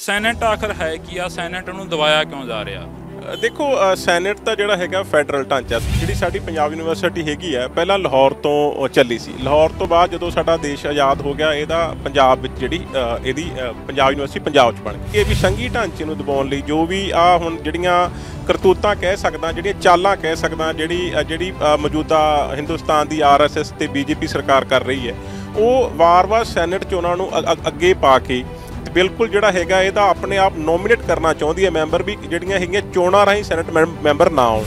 senate ਆਖਰ ਹੈ ਕੀ ਆ ਸੈਨੇਟ ਨੂੰ ਦਵਾਇਆ ਕਿਉਂ ਜਾ ਰਿਹਾ ਦੇਖੋ ਸੈਨੇਟ ਤਾਂ ਜਿਹੜਾ ਹੈਗਾ ਫੈਡਰਲ ਢਾਂਚਾ ਜਿਹੜੀ ਸਾਡੀ ਪੰਜਾਬ ਯੂਨੀਵਰਸਿਟੀ ਹੈਗੀ ਹੈ ਪਹਿਲਾਂ ਲਾਹੌਰ ਤੋਂ ਚੱਲੀ ਸੀ ਲਾਹੌਰ ਤੋਂ ਬਾਅਦ ਜਦੋਂ ਸਾਡਾ ਦੇਸ਼ ਆਜ਼ਾਦ ਹੋ ਗਿਆ ਇਹਦਾ ਪੰਜਾਬ ਵਿੱਚ ਜਿਹੜੀ ਇਹਦੀ ਪੰਜਾਬ ਯੂਨੀਵਰਸਿਟੀ ਪੰਜਾਬ 'ਚ ਬਣ ਗਈ ਇਹ ਵੀ ਸੰਗੀ ਢਾਂਚੇ ਨੂੰ ਦਬਾਉਣ ਲਈ ਜੋ ਵੀ ਆ ਹੁਣ ਜਿਹੜੀਆਂ ਕਰਤੂਤਾਂ ਕਹਿ ਸਕਦਾ ਜਿਹੜੀਆਂ ਚਾਲਾਂ ਕਹਿ ਸਕਦਾ ਜਿਹੜੀ ਜਿਹੜੀ ਮੌਜੂਦਾ ਹਿੰਦੁਸਤਾਨ ਦੀ ਆਰਐਸਐਸ ਤੇ ਬੀਜੇਪੀ ਸਰਕਾਰ ਕਰ ਰਹੀ ਹੈ ਉਹ ਵਾਰ-ਵਾਰ ਸੈਨੇਟ 'ਚ ਉਹਨਾਂ ਨੂੰ ਅੱਗੇ ਪਾ ਕੇ ਬਿਲਕੁਲ ਜਿਹੜਾ ਹੈਗਾ ਇਹਦਾ ਆਪਣੇ ਆਪ ਨੋਮੀਨੇਟ ਕਰਨਾ ਚਾਹੁੰਦੀ ਹੈ ਮੈਂਬਰ ਵੀ ਜਿਹੜੀਆਂ ਹੈਗੀਆਂ ਚੋਣਾਂ ਰਾਹੀਂ ਸੈਨੇਟ ਮੈਂਬਰ ਨਾ ਆਉਣ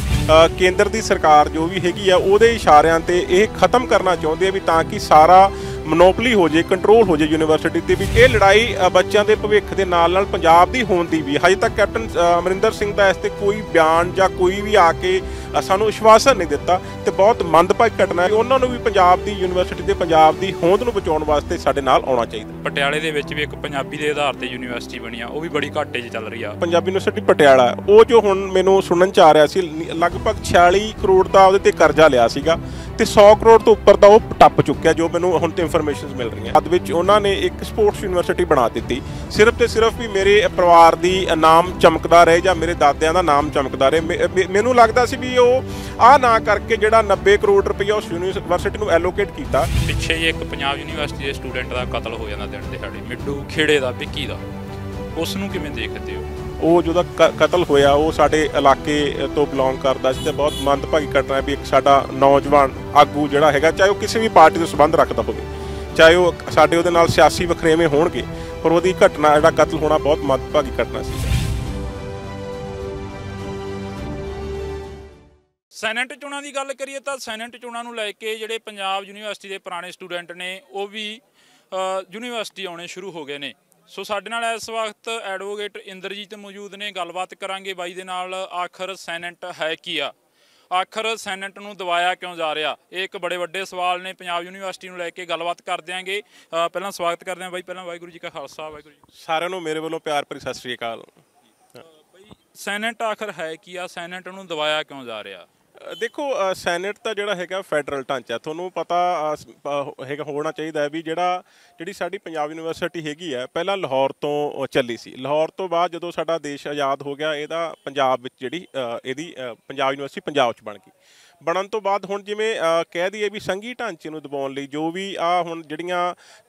ਕੇਂਦਰ ਦੀ ਸਰਕਾਰ ਜੋ ਵੀ ਹੈਗੀ ਆ ਉਹਦੇ ਇਸ਼ਾਰਿਆਂ ਤੇ ਇਹ ਖਤਮ ਕਰਨਾ ਚਾਹੁੰਦੀ ਹੈ ਵੀ ਤਾਂ ਕਿ ਸਾਰਾ ਮੋਨੋਪੋਲੀ ਹੋ ਜੇ ਕੰਟਰੋਲ ਹੋ ਜੇ ਯੂਨੀਵਰਸਿਟੀ ਤੇ ਵੀ ਇਹ ਲੜਾਈ ਬੱਚਿਆਂ ਦੇ ਭਵਿੱਖ ਦੇ ਨਾਲ ਨਾਲ ਪੰਜਾਬ ਦੀ ਹੋਣ ਦੀ ਵੀ ਹਜੇ ਤੱਕ ਕੈਪਟਨ ਅਮਰਿੰਦਰ ਸਿੰਘ ਦਾ ਇਸ ਤੇ ਕੋਈ ਬਿਆਨ ਜਾਂ ਕੋਈ ਵੀ ਆ ਕੇ ਸਾਨੂੰ ਵਿਸ਼ਵਾਸਨ ਨਹੀਂ ਦਿੱਤਾ ਤੇ ਬਹੁਤ ਮੰਦਭਾਗੀ ਘਟਨਾ ਹੈ ਉਹਨਾਂ ਨੂੰ ਵੀ ਪੰਜਾਬ ਦੀ ਯੂਨੀਵਰਸਿਟੀ ਤੇ ਪੰਜਾਬ ਦੀ ਹੋਂਦ ਨੂੰ ਬਚਾਉਣ ਵਾਸਤੇ ਸਾਡੇ ਨਾਲ ਆਉਣਾ ਚਾਹੀਦਾ ਪਟਿਆਲੇ ਦੇ ਵਿੱਚ ਵੀ ਇੱਕ ਪੰਜਾਬੀ ਦੇ ਆਧਾਰ ਤੇ ਯੂਨੀਵਰਸਿਟੀ ਬਣੀ ਆ ਉਹ ਵੀ ਬੜੀ ਘਾਟੇ 'ਚ ਚੱਲ ਰਹੀ ਆ ਪੰਜਾਬੀ ਯੂਨੀਵਰਸਿਟੀ ਪਟਿਆਲਾ ਉਹ ਜੋ ਹੁਣ ਮੈਨੂੰ ਸੁਣਨ ਚ ਆ ਰਿਹਾ ਸੀ ਲਗਭਗ 46 ਕਰੋੜ ਦਾ ਉਹਦੇ ਤੇ ਕਰਜ਼ਾ ਲਿਆ ਸੀਗਾ ਤੇ 100 ਕਰੋੜ ਤੋਂ ਉੱਪਰ ਦਾ ਉਹ ਟੱਪ ਚੁੱਕਿਆ ਜੋ ਮੈਨੂੰ ਹੁਣ ਤੇ ਇਨਫੋਰਮੇਸ਼ਨਸ ਮਿਲ ਰਹੀਆਂ ਅੱਧ ਵਿੱਚ ਉਹਨਾਂ ਨੇ ਇੱਕ ਸਪੋਰਟਸ ਯੂਨੀਵਰਸਿਟੀ ਬਣਾ ਦਿੱਤੀ ਸਿਰਫ ਤੇ ਸਿਰਫ ਵੀ ਮੇਰੇ ਪਰਿਵਾਰ ਦੀ ਨਾਮ ਚਮਕਦਾ ਰਹੇ ਜਾਂ ਮੇਰੇ ਦਾਦਿਆਂ ਦਾ ਨਾਮ ਚਮਕਦਾ ਰਹੇ ਮੈਨੂੰ ਲੱਗਦਾ ਸੀ ਵੀ ਉਹ ਆ ਨਾ ਕਰਕੇ ਜਿਹੜਾ 90 ਕਰੋੜ ਰੁਪਏ ਉਸ ਯੂਨੀਵਰਸਿਟੀ ਨੂੰ ਐਲੋਕੇਟ ਕੀਤਾ ਪਿੱਛੇ ਇੱਕ ਪੰਜਾਬ ਯੂਨੀਵਰਸਿਟੀ ਦੇ ਸਟੂਡੈਂਟ ਦਾ ਕਤਲ ਹੋ ਜਾਂਦਾ ਦਿਨ ਦਿਹਾੜੇ ਮਿੱਡੂ ਖੇੜੇ ਦਾ ਵਿੱਕੀ ਦਾ ਉਸ ਨੂੰ ਕਿਵੇਂ ਦੇਖਦੇ ਹੋ ਉਹ ਜਿਹਦਾ ਕਤਲ ਹੋਇਆ ਉਹ ਸਾਡੇ ਇਲਾਕੇ ਤੋਂ ਬਿਲੋਂਗ ਕਰਦਾ ਸੀ ਤੇ ਬਹੁਤ ਮੰਦਭਾਗੀ ਘਟਨਾ ਹੈ ਵੀ ਇੱਕ ਸਾਡਾ ਨੌਜਵਾਨ ਆਗੂ ਜਿਹੜਾ ਹੈਗਾ ਚਾਹੇ ਉਹ ਕਿਸੇ ਵੀ ਪਾਰਟੀ ਤੋਂ ਸੰਬੰਧ ਰੱਖਦਾ ਹੋਵੇ ਚਾਹੇ ਉਹ ਸਾਡੇ ਉਹਦੇ ਨਾਲ ਸਿਆਸੀ ਵਖਰੇਵੇਂ ਹੋਣਗੇ ਪਰ ਉਹਦੀ ਘਟਨਾ ਜਿਹੜਾ ਕਤਲ ਹੋਣਾ ਬਹੁਤ ਮੰਦਭਾਗੀ ਘਟਨਾ ਸੀ ਸੈਨੇਟ ਚੋਣਾਂ ਦੀ ਗੱਲ ਕਰੀਏ ਤਾਂ ਸੈਨੇਟ ਚੋਣਾਂ ਨੂੰ ਲੈ ਕੇ ਜਿਹੜੇ ਪੰਜਾਬ ਯੂਨੀਵਰਸਿਟੀ ਦੇ ਪੁਰਾਣੇ ਸਟੂਡੈਂਟ ਨੇ ਉਹ ਵੀ ਯੂਨੀਵਰਸਿਟੀ ਆਉਣੇ ਸ਼ੁਰੂ ਹੋ ਗਏ ਨੇ ਸੋ ਸਾਡੇ ਨਾਲ ਇਸ ਵਕਤ ਐਡਵੋਕੇਟ ਇੰਦਰਜੀਤ ਮੌਜੂਦ ਨੇ ਗੱਲਬਾਤ ਕਰਾਂਗੇ ਬਾਈ ਦੇ ਨਾਲ ਆਖਰ ਸੈਨੇਟ ਹੈ ਕੀ ਆ ਆਖਰ ਸੈਨੇਟ ਨੂੰ ਦਵਾਇਆ ਕਿਉਂ ਜਾ ਰਿਹਾ ਇਹ ਇੱਕ ਬੜੇ ਵੱਡੇ ਸਵਾਲ ਨੇ ਪੰਜਾਬ ਯੂਨੀਵਰਸਿਟੀ ਨੂੰ ਲੈ ਕੇ ਗੱਲਬਾਤ ਕਰ ਦਿਆਂਗੇ ਪਹਿਲਾਂ ਸਵਾਗਤ ਕਰਦੇ ਹਾਂ ਬਾਈ ਪਹਿਲਾਂ ਵਾਹਿਗੁਰੂ ਜੀ ਕਾ ਖਾਲਸਾ ਵਾਹਿਗੁਰੂ ਜੀ ਸਾਰਿਆਂ ਨੂੰ ਮੇਰੇ ਵੱਲੋਂ ਪਿਆਰ ਭਰੀ ਸਤਿ ਸ੍ਰੀ ਅਕਾਲ ਬਾਈ ਸੈਨੇਟ ਆਖਰ ਹੈ ਕੀ ਆ ਸੈਨੇਟ ਨੂੰ ਦਵਾਇਆ ਕਿਉਂ ਜਾ ਰਿਹਾ ਦੇਖੋ ਸੈਨੇਟ ਤਾਂ ਜਿਹੜਾ ਹੈਗਾ ਫੈਡਰਲ ਢਾਂਚਾ ਤੁਹਾਨੂੰ ਪਤਾ ਹੈਗਾ ਹੋਣਾ ਚਾਹੀਦਾ ਹੈ ਵੀ ਜਿਹੜਾ ਜਿਹੜੀ ਸਾਡੀ ਪੰਜਾਬ ਯੂਨੀਵਰਸਿਟੀ ਹੈਗੀ ਹੈ ਪਹਿਲਾਂ ਲਾਹੌਰ ਤੋਂ ਚੱਲੀ ਸੀ ਲਾਹੌਰ ਤੋਂ ਬਾਅਦ ਜਦੋਂ ਸਾਡਾ ਦੇਸ਼ ਆਜ਼ਾਦ ਹੋ ਗਿਆ ਇਹਦਾ ਪੰਜਾਬ ਵਿੱਚ ਜਿਹੜੀ ਇਹਦੀ ਪੰਜਾਬ ਯੂਨੀਵਰਸਿਟੀ ਪੰਜਾਬ 'ਚ ਬਣ ਗਈ ਬਣਨ ਤੋਂ ਬਾਅਦ ਹੁਣ ਜਿਵੇਂ ਕਹਿ ਦਈਏ ਵੀ ਸੰਗੀ ਢਾਂਚੇ ਨੂੰ ਦਬਾਉਣ ਲਈ ਜੋ ਵੀ ਆ ਹੁਣ ਜਿਹੜੀਆਂ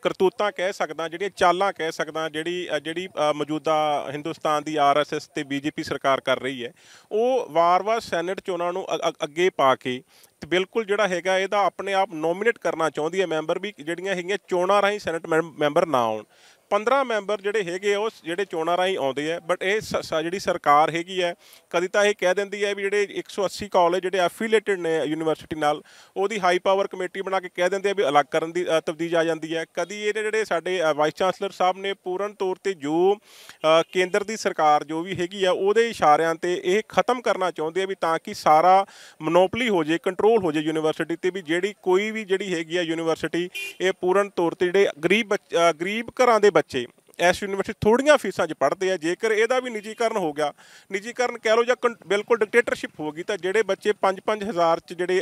ਕਰਤੂਤਾਂ ਕਹਿ ਸਕਦਾ ਜਿਹੜੀਆਂ ਚਾਲਾਂ ਕਹਿ ਸਕਦਾ ਜਿਹੜੀ ਜਿਹੜੀ ਮੌਜੂਦਾ ਹਿੰਦੁਸਤਾਨ ਦੀ ਆਰਐਸਐਸ ਤੇ ਬੀਜੇਪੀ ਸਰਕਾਰ ਕਰ ਰਹੀ ਹੈ ਉਹ ਵਾਰ-ਵਾਰ ਸੈਨੇਟ ਚੋਣਾਂ ਨੂੰ ਅੱਗੇ ਪਾ ਕੇ ਤੇ ਬਿਲਕੁਲ ਜਿਹੜਾ ਹੈਗਾ ਇਹਦਾ ਆਪਣੇ ਆਪ ਨੋਮੀਨੇਟ ਕਰਨਾ ਚਾਹੁੰਦੀ ਹੈ ਮੈਂਬਰ ਵੀ ਜਿਹੜੀਆਂ ਹੈਗੀਆਂ ਚੋਣਾਂ ਰਾਹੀਂ ਸੈਨੇਟ ਮੈਂਬਰ ਨਾ ਆਉਣ 15 ਮੈਂਬਰ ਜਿਹੜੇ ਹੈਗੇ ਉਹ ਜਿਹੜੇ ਚੋਣਾਂ ਰਾਹੀਂ ਆਉਂਦੇ ਆ ਬਟ ਇਹ ਜਿਹੜੀ ਸਰਕਾਰ ਹੈਗੀ ਹੈ ਕਦੀ ਤਾਂ ਇਹ ਕਹਿ ਦਿੰਦੀ ਹੈ ਵੀ ਜਿਹੜੇ 180 ਕਾਲਜ ਜਿਹੜੇ ਐਫੀਲੀਏਟਡ ਨੇ ਯੂਨੀਵਰਸਿਟੀ ਨਾਲ ਉਹਦੀ ਹਾਈ ਪਾਵਰ ਕਮੇਟੀ ਬਣਾ ਕੇ ਕਹਿ ਦਿੰਦੇ ਆ ਵੀ ਅਲੱਗ ਕਰਨ ਦੀ ਤਬਦੀਲ ਆ ਜਾਂਦੀ ਹੈ ਕਦੀ ਇਹ ਜਿਹੜੇ ਸਾਡੇ ਵਾਈਸ ਚਾਂਸਲਰ ਸਾਹਿਬ ਨੇ ਪੂਰਨ ਤੌਰ ਤੇ ਜੋ ਕੇਂਦਰ ਦੀ ਸਰਕਾਰ ਜੋ ਵੀ ਹੈਗੀ ਆ ਉਹਦੇ ਇਸ਼ਾਰਿਆਂ ਤੇ ਇਹ ਖਤਮ ਕਰਨਾ ਚਾਹੁੰਦੇ ਆ ਵੀ ਤਾਂ ਕਿ ਸਾਰਾ ਮੋਨੋਪੋਲੀ ਹੋ ਜੇ ਕੰਟਰੋਲ ਹੋ ਜੇ ਯੂਨੀਵਰਸਿਟੀ ਤੇ ਵੀ ਜਿਹੜੀ ਕੋਈ ਵੀ ਜਿਹੜੀ ਹੈਗੀ ਆ ਯੂਨੀਵਰਸਿਟੀ ਇਹ ਪੂਰਨ ਤੌਰ ਤੇ ਜਿਹੜੇ ਗਰੀਬ ਗਰੀਬ ਘਰਾਂ ਦੇ ਬੱਚੇ ਐਸ ਯੂਨੀਵਰਸਿਟੀ ਥੋੜੀਆਂ ਫੀਸਾਂ 'ਚ ਪੜ੍ਹਦੇ ਆ ਜੇਕਰ ਇਹਦਾ ਵੀ ਨਿੱਜੀਕਰਨ ਹੋ ਗਿਆ ਨਿੱਜੀਕਰਨ ਕਹਿ ਲਓ ਜਾਂ ਬਿਲਕੁਲ ਡਿਕਟੇਟਰਸ਼ਿਪ ਹੋ ਗਈ ਤਾਂ ਜਿਹੜੇ ਬੱਚੇ 5-5000 'ਚ ਜਿਹੜੇ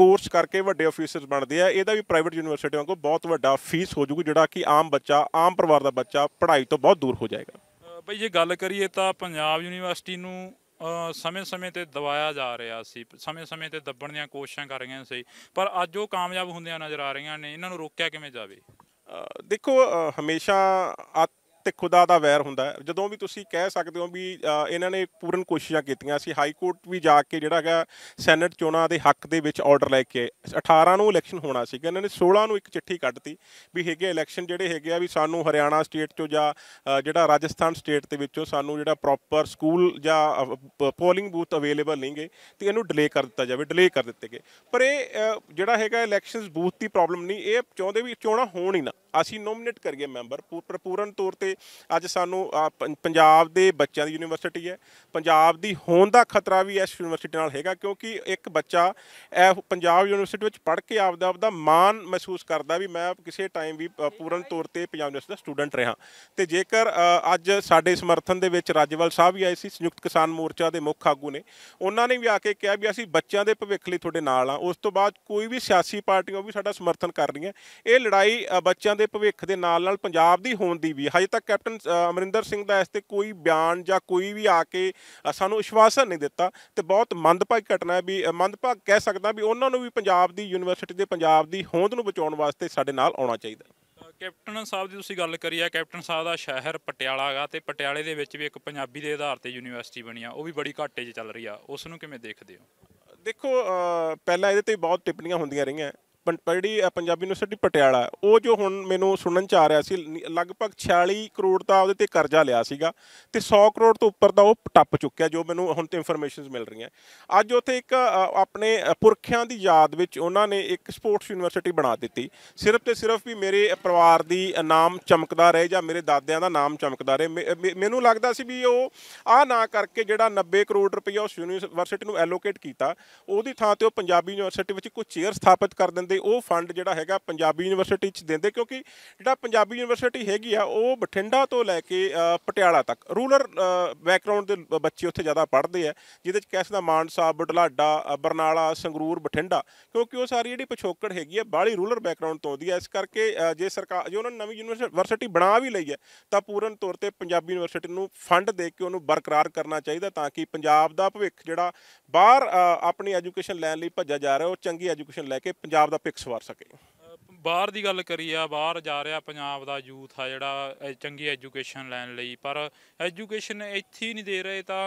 ਕੋਰਸ ਕਰਕੇ ਵੱਡੇ ਆਫੀਸਰਸ ਬਣਦੇ ਆ ਇਹਦਾ ਵੀ ਪ੍ਰਾਈਵੇਟ ਯੂਨੀਵਰਸਿਟੀਆਂ ਕੋਲ ਬਹੁਤ ਵੱਡਾ ਫੀਸ ਹੋ ਜੂਗੀ ਜਿਹੜਾ ਕਿ ਆਮ ਬੱਚਾ ਆਮ ਪਰਿਵਾਰ ਦਾ ਬੱਚਾ ਪੜ੍ਹਾਈ ਤੋਂ ਬਹੁਤ ਦੂਰ ਹੋ ਜਾਏਗਾ ਭਾਈ ਜੇ ਗੱਲ ਕਰੀਏ ਤਾਂ ਪੰਜਾਬ ਯੂਨੀਵਰਸਿਟੀ ਨੂੰ ਸਮੇਂ-ਸਮੇਂ ਤੇ ਦਬਾਇਆ ਜਾ ਰਿਹਾ ਸੀ ਸਮੇਂ-ਸਮੇਂ ਤੇ ਦੱਬਣ ਦੀਆਂ ਕੋਸ਼ਿਸ਼ਾਂ ਕਰ ਰਹੀਆਂ ਸੀ ਪਰ ਅੱਜ ਉਹ ਕਾਮਯਾਬ ਹੁੰਦਿਆਂ ਨਜ਼ਰ ਆ ਰਹੀਆਂ ਨੇ ਇਹਨਾਂ ਨੂੰ ਰੋਕਿਆ ਕਿਵੇਂ ਜਾਵੇ ਦੇਖੋ ਹਮੇਸ਼ਾ ਆਤ ਤੇ ਖੁਦਾ ਦਾ ਵੈਰ ਹੁੰਦਾ ਜਦੋਂ ਵੀ ਤੁਸੀਂ ਕਹਿ ਸਕਦੇ ਹੋ ਵੀ ਇਹਨਾਂ ਨੇ ਪੂਰਨ ਕੋਸ਼ਿਸ਼ਾਂ ਕੀਤੀਆਂ ਸੀ ਹਾਈ ਕੋਰਟ ਵੀ ਜਾ ਕੇ ਜਿਹੜਾ ਹੈਗਾ ਸੈਨੇਟ ਚੋਣਾਂ ਦੇ ਹੱਕ ਦੇ ਵਿੱਚ ਆਰਡਰ ਲੈ ਕੇ 18 ਨੂੰ ਇਲੈਕਸ਼ਨ ਹੋਣਾ ਸੀ ਇਹਨਾਂ ਨੇ 16 ਨੂੰ ਇੱਕ ਚਿੱਠੀ ਕੱਢਤੀ ਵੀ ਹੈਗੇ ਇਲੈਕਸ਼ਨ ਜਿਹੜੇ ਹੈਗੇ ਆ ਵੀ ਸਾਨੂੰ ਹਰਿਆਣਾ ਸਟੇਟ ਚੋਂ ਜਾਂ ਜਿਹੜਾ ਰਾਜਸਥਾਨ ਸਟੇਟ ਦੇ ਵਿੱਚੋਂ ਸਾਨੂੰ ਜਿਹੜਾ ਪ੍ਰੋਪਰ ਸਕੂਲ ਜਾਂ ਪੋਲਿੰਗ ਬੂਥ ਅਵੇਲੇਬਲ ਨਹੀਂਗੇ ਤੇ ਇਹਨੂੰ ਡਿਲੇ ਕਰ ਦਿੱਤਾ ਜਾਵੇ ਡਿਲੇ ਕਰ ਦਿੱਤੇ ਗਏ ਪਰ ਇਹ ਜਿਹੜਾ ਹੈਗਾ ਇਲੈਕਸ਼ਨਸ ਬੂਥ ਦੀ ਪ੍ਰੋਬਲਮ ਨਹੀਂ ਇਹ ਚਾਹੁੰਦੇ ਵੀ ਚੋਣਾਂ ਹੋਣ ਹੀ ਨਾ ਅਸੀਂ ਨੋਮੀਨੇਟ ਗਏ ਮੈਂਬਰ ਪੂਰਨ ਤੌਰ ਤੇ ਅੱਜ ਸਾਨੂੰ ਪੰਜਾਬ ਦੇ ਬੱਚਿਆਂ ਦੀ ਯੂਨੀਵਰਸਿਟੀ ਹੈ ਪੰਜਾਬ ਦੀ ਹੋਣ ਦਾ ਖਤਰਾ ਵੀ ਇਸ ਯੂਨੀਵਰਸਿਟੀ ਨਾਲ ਹੈਗਾ ਕਿਉਂਕਿ ਇੱਕ ਬੱਚਾ ਇਹ ਪੰਜਾਬ ਯੂਨੀਵਰਸਿਟੀ ਵਿੱਚ ਪੜ੍ਹ ਕੇ ਆਪਦਾ ਆਪਦਾ ਮਾਣ ਮਹਿਸੂਸ ਕਰਦਾ ਵੀ ਮੈਂ ਕਿਸੇ ਟਾਈਮ ਵੀ ਪੂਰਨ ਤੌਰ ਤੇ ਪੰਜਾਬ ਯੂਨੀਵਰਸਿਟੀ ਦਾ ਸਟੂਡੈਂਟ ਰਿਹਾ ਤੇ ਜੇਕਰ ਅੱਜ ਸਾਡੇ ਸਮਰਥਨ ਦੇ ਵਿੱਚ ਰਾਜਵਾਲ ਸਾਹਿਬ ਵੀ ਆਏ ਸੀ ਸੰਯੁਕਤ ਕਿਸਾਨ ਮੋਰਚਾ ਦੇ ਮੁੱਖ ਆਗੂ ਨੇ ਉਹਨਾਂ ਨੇ ਵੀ ਆ ਕੇ ਕਿਹਾ ਵੀ ਅਸੀਂ ਬੱਚਿਆਂ ਦੇ ਭਵਿੱਖ ਲਈ ਤੁਹਾਡੇ ਨਾਲ ਆ ਉਸ ਤੋਂ ਬਾਅਦ ਕੋਈ ਵੀ ਸਿਆਸੀ ਪਾਰਟੀ ਉਹ ਵੀ ਸਾਡਾ ਸਮਰਥਨ ਕਰ ਰਹੀਆਂ ਇਹ ਲੜਾਈ ਬੱਚਿਆਂ ਦੇ ਭਵਿੱਖ ਦੇ ਨਾਲ ਨਾਲ ਪੰਜਾਬ ਦੀ ਹੋਣ ਦੀ ਵੀ ਹਜੇ ਤੱਕ ਕੈਪਟਨ ਅਮਰਿੰਦਰ ਸਿੰਘ ਦਾ ਇਸ ਤੇ ਕੋਈ ਬਿਆਨ ਜਾਂ ਕੋਈ ਵੀ ਆ ਕੇ ਸਾਨੂੰ ਵਿਸ਼ਵਾਸਨ ਨਹੀਂ ਦਿੱਤਾ ਤੇ ਬਹੁਤ ਮੰਦਭਾਗ ਘਟਨਾ ਹੈ ਵੀ ਮੰਦਭਾਗ ਕਹਿ ਸਕਦਾ ਵੀ ਉਹਨਾਂ ਨੂੰ ਵੀ ਪੰਜਾਬ ਦੀ ਯੂਨੀਵਰਸਿਟੀ ਦੇ ਪੰਜਾਬ ਦੀ ਹੋਂਦ ਨੂੰ ਬਚਾਉਣ ਵਾਸਤੇ ਸਾਡੇ ਨਾਲ ਆਉਣਾ ਚਾਹੀਦਾ ਕੈਪਟਨ ਸਾਹਿਬ ਦੀ ਤੁਸੀਂ ਗੱਲ ਕਰੀ ਆ ਕੈਪਟਨ ਸਾਹਿਬ ਦਾ ਸ਼ਹਿਰ ਪਟਿਆਲਾ ਹੈਗਾ ਤੇ ਪਟਿਆਲੇ ਦੇ ਵਿੱਚ ਵੀ ਇੱਕ ਪੰਜਾਬੀ ਦੇ ਆਧਾਰ ਤੇ ਯੂਨੀਵਰਸਿਟੀ ਬਣੀ ਆ ਉਹ ਵੀ ਬੜੀ ਘਾਟੇ 'ਚ ਚੱਲ ਰਹੀ ਆ ਉਸ ਨੂੰ ਕਿਵੇਂ ਦੇਖਦੇ ਹੋ ਦੇਖੋ ਪਹਿਲਾਂ ਇਹਦੇ ਤੇ ਬਹੁਤ ਟਿੱਪਣੀਆਂ ਹੁੰਦੀਆਂ ਰਹੀਆਂ ਜਿਹੜੀ ਪੰਜਾਬੀ ਯੂਨੀਵਰਸਿਟੀ ਪਟਿਆਲਾ ਉਹ ਜੋ ਹੁਣ ਮੈਨੂੰ ਸੁਣਨ ਚ ਆ ਰਿਹਾ ਸੀ ਲਗਭਗ 46 ਕਰੋੜ ਦਾ ਉਹਦੇ ਤੇ ਕਰਜ਼ਾ ਲਿਆ ਸੀਗਾ ਤੇ 100 ਕਰੋੜ ਤੋਂ ਉੱਪਰ ਦਾ ਉਹ ਟੱਪ ਚੁੱਕਿਆ ਜੋ ਮੈਨੂੰ ਹੁਣ ਤੇ ਇਨਫੋਰਮੇਸ਼ਨਸ ਮਿਲ ਰਹੀਆਂ ਅੱਜ ਉੱਥੇ ਇੱਕ ਆਪਣੇ ਪੁਰਖਿਆਂ ਦੀ ਯਾਦ ਵਿੱਚ ਉਹਨਾਂ ਨੇ ਇੱਕ ਸਪੋਰਟਸ ਯੂਨੀਵਰਸਿਟੀ ਬਣਾ ਦਿੱਤੀ ਸਿਰਫ ਤੇ ਸਿਰਫ ਵੀ ਮੇਰੇ ਪਰਿਵਾਰ ਦੀ ਨਾਮ ਚਮਕਦਾ ਰਹੇ ਜਾਂ ਮੇਰੇ ਦਾਦਿਆਂ ਦਾ ਨਾਮ ਚਮਕਦਾ ਰਹੇ ਮੈਨੂੰ ਲੱਗਦਾ ਸੀ ਵੀ ਉਹ ਆ ਨਾ ਕਰਕੇ ਜਿਹੜਾ 90 ਕਰੋੜ ਰੁਪਇਆ ਉਸ ਯੂਨੀਵਰਸਿਟੀ ਨੂੰ ਐਲੋਕੇਟ ਕੀਤਾ ਉਹਦੀ ਥਾਂ ਤੇ ਉਹ ਪੰਜਾਬੀ ਯੂਨੀਵਰਸਿਟੀ ਵਿੱਚ ਕੋਈ ਚੇਅਰ ਸਥਾਪਿਤ ਕਰ ਦਿੰਦੇ ਦਿੰਦੇ ਉਹ ਫੰਡ ਜਿਹੜਾ ਹੈਗਾ ਪੰਜਾਬੀ ਯੂਨੀਵਰਸਿਟੀ 'ਚ ਦਿੰਦੇ ਕਿਉਂਕਿ ਜਿਹੜਾ ਪੰਜਾਬੀ ਯੂਨੀਵਰਸਿਟੀ ਹੈਗੀ ਆ ਉਹ ਬਠਿੰਡਾ ਤੋਂ ਲੈ ਕੇ ਪਟਿਆਲਾ ਤੱਕ ਰੂਰਲ ਬੈਕਗ੍ਰਾਉਂਡ ਦੇ ਬੱਚੇ ਉੱਥੇ ਜ਼ਿਆਦਾ ਪੜ੍ਹਦੇ ਆ ਜਿਹਦੇ 'ਚ ਕਹਿ ਸਕਦਾ ਮਾਨ ਸਾਹਿਬ ਬਡਲਾਡਾ ਬਰਨਾਲਾ ਸੰਗਰੂਰ ਬਠਿੰਡਾ ਕਿਉਂਕਿ ਉਹ ਸਾਰੀ ਜਿਹੜੀ ਪਿਛੋਕੜ ਹੈਗੀ ਆ ਬਾਹਲੀ ਰੂਰਲ ਬੈਕਗ੍ਰਾਉਂਡ ਤੋਂ ਆਉਂਦੀ ਆ ਇਸ ਕਰਕੇ ਜੇ ਸਰਕਾਰ ਜੇ ਉਹਨਾਂ ਨੇ ਨਵੀਂ ਯੂਨੀਵਰਸਿਟੀ ਬਣਾ ਵੀ ਲਈ ਹੈ ਤਾਂ ਪੂਰਨ ਤੌਰ ਤੇ ਪੰਜਾਬੀ ਯੂਨੀਵਰਸਿਟੀ ਨੂੰ ਫੰਡ ਦੇ ਕੇ ਉਹਨੂੰ ਬਰਕਰਾਰ ਕਰਨਾ ਚਾਹੀਦਾ ਤਾਂ ਕਿ ਪੰਜਾਬ ਦਾ ਭਵਿੱਖ ਜਿਹੜਾ ਬਾਹਰ ਆਪਣੀ ਐਜੂਕੇਸ਼ਨ ਲੈਣ ਲਈ ਭੱਜਿਆ ਜਾ ਰਿਹਾ ਉਹ ਚੰਗੀ ਐਜੂਕੇਸ਼ਨ ਲੈ ਕੇ ਪੰਜਾਬ ਦਾ ਪਿਕਸ ਸਵਾਰ ਸਕੇ ਬਾਹਰ ਦੀ ਗੱਲ ਕਰੀ ਆ ਬਾਹਰ ਜਾ ਰਿਹਾ ਪੰਜਾਬ ਦਾ ਯੂਥ ਆ ਜਿਹੜਾ ਚੰਗੀ ਐਜੂਕੇਸ਼ਨ ਲੈਣ ਲਈ ਪਰ ਐਜੂਕੇਸ਼ਨ ਇੱਥੇ ਹੀ ਨਹੀਂ ਦੇ ਰਹੇ ਤਾਂ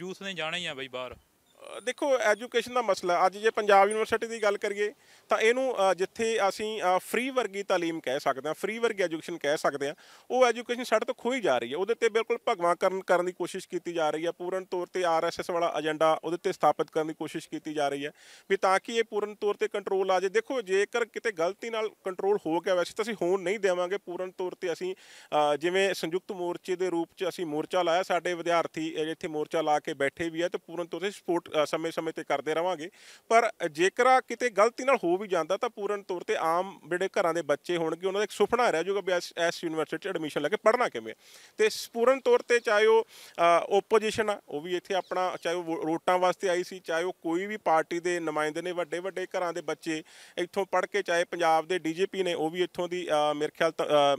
ਯੂਥ ਨੇ ਜਾਣਾ ਹੀ ਆ ਬਈ ਬਾਹਰ ਦੇਖੋ ਐਜੂਕੇਸ਼ਨ ਦਾ ਮਸਲਾ ਅੱਜ ਜੇ ਪੰਜਾਬ ਯੂਨੀਵਰਸਿਟੀ ਦੀ ਗੱਲ ਕਰੀਏ ਤਾਂ ਇਹਨੂੰ ਜਿੱਥੇ ਅਸੀਂ ਫ੍ਰੀ ਵਰਗੀ تعلیم ਕਹਿ ਸਕਦੇ ਹਾਂ ਫ੍ਰੀ ਵਰਗੀ ਐਜੂਕੇਸ਼ਨ ਕਹਿ ਸਕਦੇ ਹਾਂ ਉਹ ਐਜੂਕੇਸ਼ਨ ਸਾਡੇ ਤੋਂ ਖੋਈ ਜਾ ਰਹੀ ਹੈ ਉਹਦੇ ਤੇ ਬਿਲਕੁਲ ਭਗਵਾ ਕਰਨ ਕਰਨ ਦੀ ਕੋਸ਼ਿਸ਼ ਕੀਤੀ ਜਾ ਰਹੀ ਹੈ ਪੂਰਨ ਤੌਰ ਤੇ ਆਰਐਸਐਸ ਵਾਲਾ ਏਜੰਡਾ ਉਹਦੇ ਤੇ ਸਥਾਪਿਤ ਕਰਨ ਦੀ ਕੋਸ਼ਿਸ਼ ਕੀਤੀ ਜਾ ਰਹੀ ਹੈ ਵੀ ਤਾਂ ਕਿ ਇਹ ਪੂਰਨ ਤੌਰ ਤੇ ਕੰਟਰੋਲ ਆ ਜਾਵੇ ਦੇਖੋ ਜੇਕਰ ਕਿਤੇ ਗਲਤੀ ਨਾਲ ਕੰਟਰੋਲ ਹੋ ਗਿਆ ਵੈਸੇ ਤਾਂ ਅਸੀਂ ਹੋਣ ਨਹੀਂ ਦੇਵਾਂਗੇ ਪੂਰਨ ਤੌਰ ਤੇ ਅਸੀਂ ਜਿਵੇਂ ਸੰਯੁਕਤ ਮੋਰਚੇ ਦੇ ਰੂਪ 'ਚ ਅਸੀਂ ਮੋਰਚਾ ਲਾਇਆ ਸਾਡੇ ਵਿਦਿਆਰਥੀ ਇੱਥੇ ਮੋਰਚਾ ਲਾ ਕੇ ਬੈਠੇ ਵੀ ਆ ਤੇ ਪੂਰਨ ਤੌਰ ਤੇ ਸਪੋਰਟ ਰਿਪੋਰਟ ਸਮੇਂ-ਸਮੇਂ ਤੇ ਕਰਦੇ ਰਵਾਂਗੇ ਪਰ ਜੇਕਰ ਕਿਤੇ ਗਲਤੀ ਨਾਲ ਹੋ ਵੀ ਜਾਂਦਾ ਤਾਂ ਪੂਰਨ ਤੌਰ ਤੇ ਆਮ ਜਿਹੜੇ ਘਰਾਂ ਦੇ ਬੱਚੇ ਹੋਣਗੇ ਉਹਨਾਂ ਦਾ ਇੱਕ ਸੁਪਨਾ ਰਹਿ ਜਾਊਗਾ ਵੀ ਇਸ ਯੂਨੀਵਰਸਿਟੀ 'ਚ ਐਡਮਿਸ਼ਨ ਲੈ ਕੇ ਪੜ੍ਹਨਾ ਕਿਵੇਂ ਤੇ ਪੂਰਨ ਤੌਰ ਤੇ ਚਾਹੇ ਉਹ ਓਪੋਜੀਸ਼ਨ ਆ ਉਹ ਵੀ ਇੱਥੇ ਆਪਣਾ ਚਾਹੇ ਉਹ ਰੋਟਾਂ ਵਾਸਤੇ ਆਈ ਸੀ ਚਾਹੇ ਉਹ ਕੋਈ ਵੀ ਪਾਰਟੀ ਦੇ ਨੁਮਾਇੰਦੇ ਨੇ ਵੱਡੇ ਵੱਡੇ ਘਰਾਂ ਦੇ ਬੱਚੇ ਇੱਥੋਂ ਪੜ੍ਹ ਕੇ ਚਾਹੇ ਪੰਜਾਬ ਦੇ ਡੀਜੀਪੀ ਨੇ ਉਹ ਵੀ ਇੱਥੋਂ ਦੀ ਮੇਰੇ ਖਿਆਲ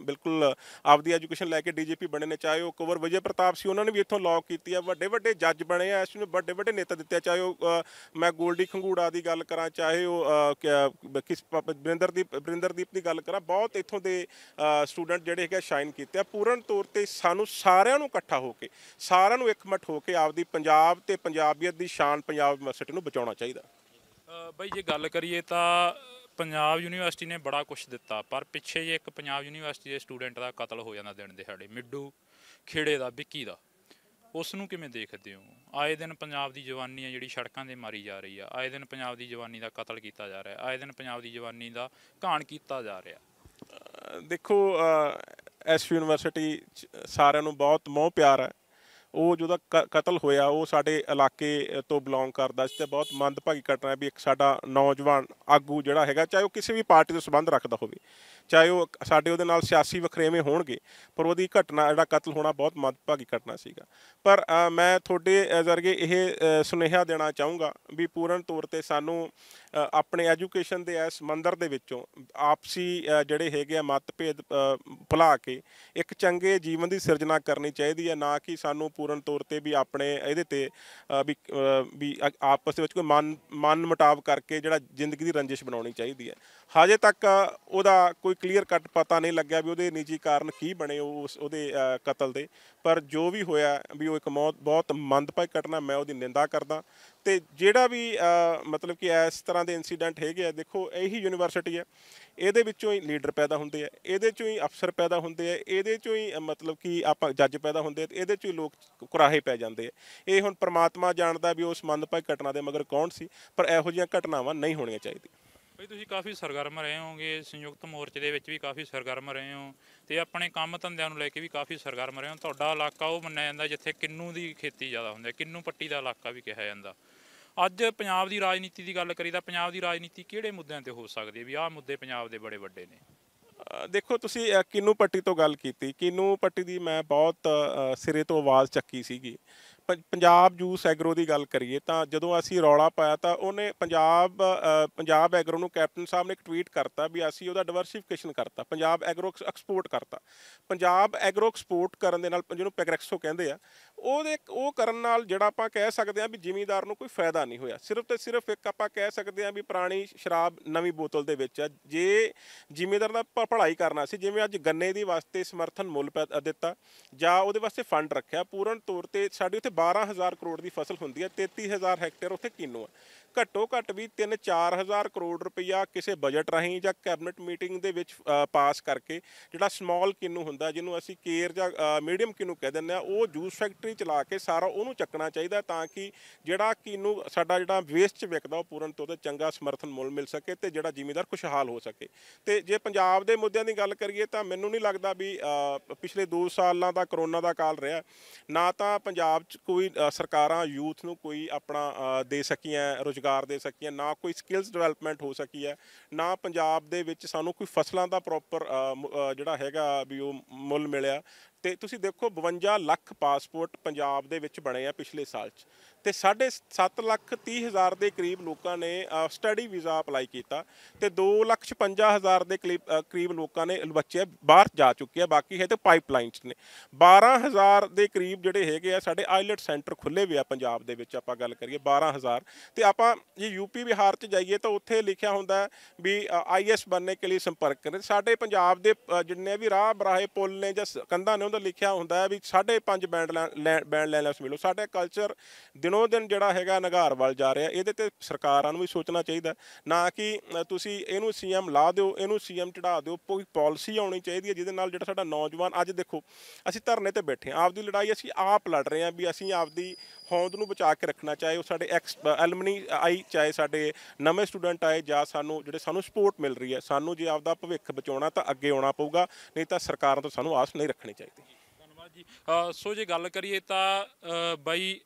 ਬਿਲਕੁਲ ਆਪਦੀ ਐਜੂਕੇਸ਼ਨ ਲੈ ਕੇ ਡੀਜੀਪੀ ਬਣੇ ਨੇ ਚਾਹੇ ਉਹ ਕਵਰ ਵਿਜੇ ਪ੍ਰਤਾਪ ਸੀ ਉਹਨਾਂ ਨੇ ਵੀ ਇੱਥੋਂ ਲੌਕ ਕੀਤੀ ਆ ਵੱਡੇ ਵੱਡੇ ਜੱਜ ਬਣੇ ਆ ਇਸ ਨੂੰ ਵੱਡੇ ਵੱਡੇ ਨੇਤਾ ਦਿੱਤੇ ਹੈ ਚਾਹੇ ਉਹ ਮੈਂ ਗੋਲਡੀ ਖੰਗੂੜਾ ਦੀ ਗੱਲ ਕਰਾਂ ਚਾਹੇ ਉਹ ਕਿਸ ਬ੍ਰਿੰਦਰਦੀਪ ਬ੍ਰਿੰਦਰਦੀਪ ਦੀ ਗੱਲ ਕਰਾਂ ਬਹੁਤ ਇਥੋਂ ਦੇ ਸਟੂਡੈਂਟ ਜਿਹੜੇ ਹੈਗੇ ਸ਼ਾਈਨ ਕੀਤੇ ਆ ਪੂਰਨ ਤੌਰ ਤੇ ਸਾਨੂੰ ਸਾਰਿਆਂ ਨੂੰ ਇਕੱਠਾ ਹੋ ਕੇ ਸਾਰਿਆਂ ਨੂੰ ਇਕਮਠ ਹੋ ਕੇ ਆਪਦੀ ਪੰਜਾਬ ਤੇ ਪੰਜਾਬੀਅਤ ਦੀ ਸ਼ਾਨ ਪੰਜਾਬ ਯੂਨੀਵਰਸਿਟੀ ਨੂੰ ਬਚਾਉਣਾ ਚਾਹੀਦਾ ਬਈ ਜੇ ਗੱਲ ਕਰੀਏ ਤਾਂ ਪੰਜਾਬ ਯੂਨੀਵਰਸਿਟੀ ਨੇ ਬੜਾ ਕੁਝ ਦਿੱਤਾ ਪਰ ਪਿੱਛੇ ਜੇ ਇੱਕ ਪੰਜਾਬ ਯੂਨੀਵਰਸਿਟੀ ਦੇ ਸਟੂਡੈਂਟ ਦਾ ਕਤਲ ਹੋ ਜਾਂਦਾ ਦਿਨ ਦਿਹਾੜੇ ਮਿੱਡੂ ਖੇੜੇ ਦਾ ਵਿੱਕੀ ਦਾ ਉਸ ਨੂੰ ਕਿਵੇਂ ਦੇਖਦੇ ਹੋ ਆਏ ਦਿਨ ਪੰਜਾਬ ਦੀ ਜਵਾਨੀ ਹੈ ਜਿਹੜੀ ਸੜਕਾਂ ਦੇ ਮਾਰੀ ਜਾ ਰਹੀ ਆ ਆਏ ਦਿਨ ਪੰਜਾਬ ਦੀ ਜਵਾਨੀ ਦਾ ਕਤਲ ਕੀਤਾ ਜਾ ਰਿਹਾ ਆਏ ਦਿਨ ਪੰਜਾਬ ਦੀ ਜਵਾਨੀ ਦਾ ਘਾਣ ਕੀਤਾ ਜਾ ਰਿਹਾ ਦੇਖੋ ਐਸ ਯੂਨੀਵਰਸਿਟੀ ਸਾਰਿਆਂ ਨੂੰ ਬਹੁਤ ਮੋਹ ਪਿਆਰ ਹੈ ਉਹ ਜਿਹਦਾ ਕਤਲ ਹੋਇਆ ਉਹ ਸਾਡੇ ਇਲਾਕੇ ਤੋਂ ਬਿਲੋਂਗ ਕਰਦਾ ਸੀ ਤੇ ਬਹੁਤ ਮੰਦਭਾਗੀ ਘਟਨਾ ਹੈ ਵੀ ਇੱਕ ਸਾਡਾ ਨੌਜਵਾਨ ਆਗੂ ਜਿਹੜਾ ਹੈਗਾ ਚਾਹੇ ਉਹ ਕਿਸੇ ਵੀ ਪਾਰਟੀ ਦੇ ਸਬੰਧ ਰੱਖਦਾ ਹੋਵੇ ਚਾਹੇ ਉਹ ਸਾਡੇ ਉਹਦੇ ਨਾਲ ਸਿਆਸੀ ਵਖਰੇਵੇਂ ਹੋਣਗੇ ਪਰ ਉਹਦੀ ਘਟਨਾ ਜਿਹੜਾ ਕਤਲ ਹੋਣਾ ਬਹੁਤ ਮੰਦਭਾਗੀ ਘਟਨਾ ਸੀਗਾ ਪਰ ਮੈਂ ਤੁਹਾਡੇ ਜ਼ਰਗੇ ਇਹ ਸੁਨੇਹਾ ਦੇਣਾ ਚਾਹੂੰਗਾ ਵੀ ਪੂਰਨ ਤੌਰ ਤੇ ਸਾਨੂੰ ਆਪਣੇ ਐਜੂਕੇਸ਼ਨ ਦੇ ਇਸ ਮੰਦਰ ਦੇ ਵਿੱਚੋਂ ਆਪਸੀ ਜਿਹੜੇ ਹੈਗੇ ਆ ਮਤਭੇਦ ਭੁਲਾ ਕੇ ਇੱਕ ਚੰਗੇ ਜੀਵਨ ਦੀ ਸਿਰਜਣਾ ਕਰਨੀ ਚਾਹੀਦੀ ਹੈ ਨਾ ਕਿ ਸਾਨੂੰ ਪੂਰਨ ਤੌਰ ਤੇ ਵੀ ਆਪਣੇ ਇਹਦੇ ਤੇ ਵੀ ਵੀ ਆਪਸ ਦੇ ਵਿੱਚ ਕੋਈ ਮਨ ਮਨ ਮਟਾਵ ਕਰਕੇ ਜਿਹੜਾ ਜ਼ਿੰਦਗੀ ਦੀ ਰੰਜਿਸ਼ ਬਣਾਉਣੀ ਚਾਹੀਦੀ ਹੈ ਹਜੇ ਤੱਕ ਉਹਦਾ ਕੋਈ ਕਲੀਅਰ ਕੱਟ ਪਤਾ ਨਹੀਂ ਲੱਗਿਆ ਵੀ ਉਹਦੇ ਨਿੱਜੀ ਕਾਰਨ ਕੀ ਬਣੇ ਉਸ ਉਹਦੇ ਕਤਲ ਦੇ ਪਰ ਜੋ ਵੀ ਹੋਇਆ ਵੀ ਉਹ ਇੱਕ ਬਹੁਤ ਮੰਦਭਾਗੀ ਘਟਨਾ ਮੈਂ ਉਹਦੀ ਨਿੰਦਾ ਕਰਦਾ ਤੇ ਜਿਹੜਾ ਵੀ ਮਤਲਬ ਕਿ ਇਸ ਤਰ੍ਹਾਂ ਦੇ ਇਨਸੀਡੈਂਟ ਹੈਗੇ ਆ ਦੇਖੋ ਇਹੀ ਯੂਨੀਵਰਸਿਟੀ ਹੈ ਇਹਦੇ ਵਿੱਚੋਂ ਹੀ ਲੀਡਰ ਪੈਦਾ ਹੁੰਦੇ ਆ ਇਹਦੇ ਚੋਂ ਹੀ ਅਫਸਰ ਪੈਦਾ ਹੁੰਦੇ ਆ ਇਹਦੇ ਚੋਂ ਹੀ ਮਤਲਬ ਕਿ ਆਪਾਂ ਜੱਜ ਪੈਦਾ ਹੁੰਦੇ ਆ ਇਹਦੇ ਚੋਂ ਹੀ ਲੋਕ ਕੁਰਾਹੇ ਪੈ ਜਾਂਦੇ ਆ ਇਹ ਹੁਣ ਪ੍ਰਮਾਤਮਾ ਜਾਣਦਾ ਵੀ ਉਸ ਮੰਦਭਾਗੀ ਘਟਨਾ ਦੇ ਮਗਰ ਕੌਣ ਸੀ ਪਰ ਇਹੋ ਜਿਹੀਆਂ ਘਟਨਾਵਾਂ ਨਹੀਂ ਹੋਣੀਆਂ ਚਾਹੀਦੀ ਬਈ ਤੁਸੀਂ ਕਾਫੀ ਸਰਗਰਮ ਰਹੇ ਹੋਗੇ ਸੰਯੁਕਤ ਮੋਰਚੇ ਦੇ ਵਿੱਚ ਵੀ ਕਾਫੀ ਸਰਗਰਮ ਰਹੇ ਹੋ ਤੇ ਆਪਣੇ ਕੰਮ ਧੰਦਿਆਂ ਨੂੰ ਲੈ ਕੇ ਵੀ ਕਾਫੀ ਸਰਗਰਮ ਰਹੇ ਹੋ ਤੁਹਾਡਾ ਇਲਾਕਾ ਉਹ ਮੰਨਿਆ ਜਾਂਦਾ ਜਿੱਥੇ ਕਿੰਨੂ ਦੀ ਖੇਤੀ ਜ਼ਿਆਦਾ ਹੁੰਦੀ ਹੈ ਕਿੰਨੂ ਪੱਟੀ ਦਾ ਇਲਾਕਾ ਵੀ ਕਿਹਾ ਜਾਂਦਾ ਅੱਜ ਪੰਜਾਬ ਦੀ ਰਾਜਨੀਤੀ ਦੀ ਗੱਲ ਕਰੀ ਤਾਂ ਪੰਜਾਬ ਦੀ ਰਾਜਨੀਤੀ ਕਿਹੜੇ ਮੁੱਦਿਆਂ ਤੇ ਹੋ ਸਕਦੀ ਹੈ ਵੀ ਆਹ ਮੁੱਦੇ ਪੰਜਾਬ ਦੇ ਬੜੇ ਵੱਡੇ ਨੇ ਦੇਖੋ ਤੁਸੀਂ ਕਿੰਨੂ ਪੱਟੀ ਤੋਂ ਗੱਲ ਕੀਤੀ ਕਿੰਨੂ ਪੱਟੀ ਦੀ ਮੈਂ ਬਹੁਤ ਸਿਰੇ ਤੋਂ ਆਵਾਜ਼ ਚੱਕੀ ਸੀਗੀ ਪੰਜਾਬ ਜੂਸ ਐਗਰੋ ਦੀ ਗੱਲ ਕਰੀਏ ਤਾਂ ਜਦੋਂ ਅਸੀਂ ਰੌਲਾ ਪਾਇਆ ਤਾਂ ਉਹਨੇ ਪੰਜਾਬ ਪੰਜਾਬ ਐਗਰੋ ਨੂੰ ਕੈਪਟਨ ਸਾਹਿਬ ਨੇ ਇੱਕ ਟਵੀਟ ਕਰਤਾ ਵੀ ਅਸੀਂ ਉਹਦਾ ਡਾਇਵਰਸਿਫਿਕੇਸ਼ਨ ਕਰਤਾ ਪੰਜਾਬ ਐਗਰੋ ਐਕਸਪੋਰਟ ਕਰਤਾ ਪੰਜਾਬ ਐਗਰੋ ਐਕਸਪੋਰਟ ਕਰਨ ਦੇ ਨਾਲ ਜਿਹਨੂੰ ਪੈਗਰੈਕਸੋ ਕਹਿੰਦੇ ਆ ਉਹਦੇ ਉਹ ਕਰਨ ਨਾਲ ਜਿਹੜਾ ਆਪਾਂ ਕਹਿ ਸਕਦੇ ਆ ਵੀ ਜ਼ਿਮੀਂਦਾਰ ਨੂੰ ਕੋਈ ਫਾਇਦਾ ਨਹੀਂ ਹੋਇਆ ਸਿਰਫ ਤੇ ਸਿਰਫ ਇੱਕ ਆਪਾਂ ਕਹਿ ਸਕਦੇ ਆ ਵੀ ਪੁਰਾਣੀ ਸ਼ਰਾਬ ਨਵੀਂ ਬੋਤਲ ਦੇ ਵਿੱਚ ਆ ਜੇ ਜ਼ਿਮੀਂਦਾਰ ਦਾ ਭਲਾਈ ਕਰਨਾ ਸੀ ਜਿਵੇਂ ਅੱਜ ਗੰਨੇ ਦੀ ਵਾਸਤੇ ਸਮਰਥਨ ਮੁੱਲ ਦਿੱਤਾ ਜਾਂ ਉਹਦੇ ਵਾਸਤੇ ਫੰਡ ਰੱਖਿਆ ਪੂਰਨ ਤੌਰ ਤੇ ਸਾਡੀ ਉੱਥੇ 12000 ਕਰੋੜ ਦੀ ਫਸਲ ਹੁੰਦੀ ਹੈ 33000 ਹੈਕਟੇਅਰ ਉੱਥੇ ਕਿੰਨੂ ਆ ਘੱਟੋ ਘੱਟ ਵੀ 3-4000 ਕਰੋੜ ਰੁਪਇਆ ਕਿਸੇ ਬਜਟ ਰਾਹੀਂ ਜਾਂ ਕੈਬਨਿਟ ਮੀਟਿੰਗ ਦੇ ਵਿੱਚ ਪਾਸ ਕਰਕੇ ਜਿਹੜਾ ਸਮਾਲ ਕਿੰਨੂ ਹੁੰਦਾ ਜਿਹਨੂੰ ਅਸੀਂ ਕੇਰ ਜਾਂ ਮੀਡੀਅਮ ਕਿੰਨੂ ਕਹਿ ਦਿੰਦੇ ਆ ਉਹ ਜੂਸ ਫੈਕਟਰੀ ਫੈਕਟਰੀ ਚਲਾ ਕੇ ਸਾਰਾ ਉਹਨੂੰ ਚੱਕਣਾ ਚਾਹੀਦਾ ਤਾਂ ਕਿ ਜਿਹੜਾ ਕਿਨੂੰ ਸਾਡਾ ਜਿਹੜਾ ਵੇਸਟ ਚ ਵਿਕਦਾ ਉਹ ਪੂਰਨ ਤੌਰ ਤੇ ਚੰਗਾ ਸਮਰਥਨ ਮੁੱਲ ਮਿਲ ਸਕੇ ਤੇ ਜਿਹੜਾ ਜ਼ਿਮੀਦਾਰ ਖੁਸ਼ਹਾਲ ਹੋ ਸਕੇ ਤੇ ਜੇ ਪੰਜਾਬ ਦੇ ਮੁੱਦਿਆਂ ਦੀ ਗੱਲ ਕਰੀਏ ਤਾਂ ਮੈਨੂੰ ਨਹੀਂ ਲੱਗਦਾ ਵੀ ਪਿਛਲੇ 2 ਸਾਲਾਂ ਦਾ ਕਰੋਨਾ ਦਾ ਕਾਲ ਰਿਹਾ ਨਾ ਤਾਂ ਪੰਜਾਬ ਚ ਕੋਈ ਸਰਕਾਰਾਂ ਯੂਥ ਨੂੰ ਕੋਈ ਆਪਣਾ ਦੇ ਸਕੀਆਂ ਰੋਜ਼ਗਾਰ ਦੇ ਸਕੀਆਂ ਨਾ ਕੋਈ ਸਕਿੱਲਸ ਡਿਵੈਲਪਮੈਂਟ ਹੋ ਸਕੀ ਹੈ ਨਾ ਪੰਜਾਬ ਦੇ ਵਿੱਚ ਸਾਨੂੰ ਕੋਈ ਫਸਲਾਂ ਦਾ ਪ੍ਰੋਪਰ ਜਿਹੜਾ ਹੈਗਾ ਵੀ ਉਹ ਮੁੱਲ ਮਿਲਿਆ ਤੇ ਤੁਸੀਂ ਦੇਖੋ 52 ਲੱਖ ਪਾਸਪੋਰਟ ਪੰਜਾਬ ਦੇ ਵਿੱਚ ਬਣੇ ਆ ਪਿਛਲੇ ਸਾਲ 'ਚ ਤੇ 7.5 ਲੱਖ 30 ਹਜ਼ਾਰ ਦੇ ਕਰੀਬ ਲੋਕਾਂ ਨੇ ਸਟੱਡੀ ਵੀਜ਼ਾ ਅਪਲਾਈ ਕੀਤਾ ਤੇ 2 ਲੱਖ 56 ਹਜ਼ਾਰ ਦੇ ਕਰੀਬ ਲੋਕਾਂ ਨੇ ਬੱਚੇ ਬਾਹਰ ਜਾ ਚੁੱਕੇ ਆ ਬਾਕੀ ਹੈ ਤੇ ਪਾਈਪਲਾਈਨ ਚ ਨੇ 12000 ਦੇ ਕਰੀਬ ਜਿਹੜੇ ਹੈਗੇ ਆ ਸਾਡੇ ਆਈਲਟ ਸੈਂਟਰ ਖੁੱਲੇ ਵੀ ਆ ਪੰਜਾਬ ਦੇ ਵਿੱਚ ਆਪਾਂ ਗੱਲ ਕਰੀਏ 12000 ਤੇ ਆਪਾਂ ਜੇ ਯੂਪੀ ਬਿਹਾਰ ਚ ਜਾਈਏ ਤਾਂ ਉੱਥੇ ਲਿਖਿਆ ਹੁੰਦਾ ਵੀ ਆਈਐਸ ਬਣਨੇ ਕੇ ਲਈ ਸੰਪਰਕ ਕਰੇ ਸਾਡੇ ਪੰਜਾਬ ਦੇ ਜਿੰਨੇ ਵੀ ਰਾਹ ਬਰਾਹੇ ਪੁੱਲ ਨੇ ਜਾਂ ਕੰਧਾਂ ਨੇ ਉਹਦਾ ਲਿਖਿਆ ਹੁੰਦਾ ਹੈ ਵੀ 5.5 ਬੈਂਡ ਬੈਂਡ ਲੈ ਉਸ ਮਿਲੋ ਸਾਡੇ ਕਲਚਰ ਦਿਨੋ ਦਿਨ ਜਿਹੜਾ ਹੈਗਾ ਨਗਾਰ ਵੱਲ ਜਾ ਰਿਹਾ ਇਹਦੇ ਤੇ ਸਰਕਾਰਾਂ ਨੂੰ ਵੀ ਸੋਚਣਾ ਚਾਹੀਦਾ ਨਾ ਕਿ ਤੁਸੀਂ ਇਹਨੂੰ ਸੀਐਮ ਲਾ ਦਿਓ ਇਹਨੂੰ ਸੀਐਮ ਚੜਾ ਦਿਓ ਕੋਈ ਪਾਲਿਸੀ ਆਉਣੀ ਚਾਹੀਦੀ ਹੈ ਜਿਹਦੇ ਨਾਲ ਜਿਹੜਾ ਸਾਡਾ ਨੌਜਵਾਨ ਅੱਜ ਦੇਖੋ ਅਸੀਂ ਧਰਨੇ ਤੇ ਬੈਠੇ ਆਪਦੀ ਲੜਾਈ ਅਸੀਂ ਆਪ ਲੜ ਰਹੇ ਹਾਂ ਵੀ ਅਸੀਂ ਆਪਦੀ ਹੌਂਦ ਨੂੰ ਬਚਾ ਕੇ ਰੱਖਣਾ ਚਾਹੇ ਉਹ ਸਾਡੇ ਐਕਸ ਐਲਮਨੀ ਆਈ ਚਾਹੇ ਸਾਡੇ ਨਵੇਂ ਸਟੂਡੈਂਟ ਆਏ ਜਾਂ ਸਾਨੂੰ ਜਿਹੜੇ ਸਾਨੂੰ ਸਪੋਰਟ ਮਿਲ ਰਹੀ ਹੈ ਸਾਨੂੰ ਜੇ ਆਪਦਾ ਭਵਿੱਖ ਬਚਾਉਣਾ ਤਾਂ ਅੱਗੇ ਆਉਣਾ ਪਊਗਾ ਨਹੀਂ ਤਾਂ ਸਰਕਾਰਾਂ ਤੋਂ ਸਾਨੂੰ ਆਸ ਨਹੀਂ ਰੱਖਣੀ ਚਾਹੀਦੀ ਧੰਨਵਾਦ ਜੀ ਸੋ ਜੇ ਗੱਲ ਕਰੀਏ ਤਾਂ ਬਾਈ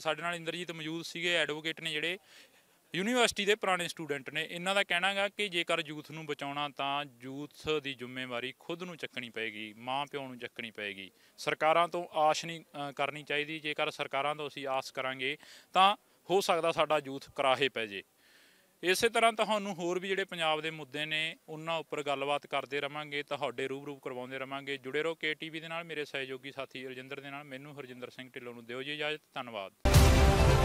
ਸਾਡੇ ਨਾਲ ਇੰਦਰਜੀਤ ਮੌਜੂਦ ਸੀਗੇ ਐਡਵੋਕੇਟ ਨੇ ਜਿਹੜੇ ਯੂਨੀਵਰਸਿਟੀ ਦੇ ਪੁਰਾਣੇ ਸਟੂਡੈਂਟ ਨੇ ਇਹਨਾਂ ਦਾ ਕਹਿਣਾ ਹੈਗਾ ਕਿ ਜੇਕਰ ਯੂਥ ਨੂੰ ਬਚਾਉਣਾ ਤਾਂ ਯੂਥ ਦੀ ਜ਼ਿੰਮੇਵਾਰੀ ਖੁਦ ਨੂੰ ਚੱਕਣੀ ਪਏਗੀ ਮਾਂ ਪਿਓ ਨੂੰ ਚੱਕਣੀ ਪਏਗੀ ਸਰਕਾਰਾਂ ਤੋਂ ਆਸ਼ ਨਹੀਂ ਕਰਨੀ ਚਾਹੀਦੀ ਜੇਕਰ ਸਰਕਾਰਾਂ ਤੋਂ ਅਸੀਂ ਆਸ ਕਰਾਂਗੇ ਤਾਂ ਹੋ ਸਕਦਾ ਸਾਡਾ ਯੂਥ ਕਰਾਹੇ ਪੈ ਜੇ ਇਸੇ ਤਰ੍ਹਾਂ ਤੁਹਾਨੂੰ ਹੋਰ ਵੀ ਜਿਹੜੇ ਪੰਜਾਬ ਦੇ ਮੁੱਦੇ ਨੇ ਉਹਨਾਂ ਉੱਪਰ ਗੱਲਬਾਤ ਕਰਦੇ ਰਵਾਂਗੇ ਤੁਹਾਡੇ ਰੂਬਰੂ ਕਰਵਾਉਂਦੇ ਰਵਾਂਗੇ ਜੁੜੇ ਰਹੋ ਕੇਟੀਵੀ ਦੇ ਨਾਲ ਮੇਰੇ ਸਹਿਯੋਗੀ ਸਾਥੀ ਰਜਿੰਦਰ ਦੇ ਨਾਲ ਮੈਨੂੰ ਹਰਜਿੰਦਰ ਸਿੰਘ ਢਿੱਲੋਂ ਨੂੰ ਦਿਓ ਜੀ ਇਜਾਜ਼ਤ ਧੰਨਵਾਦ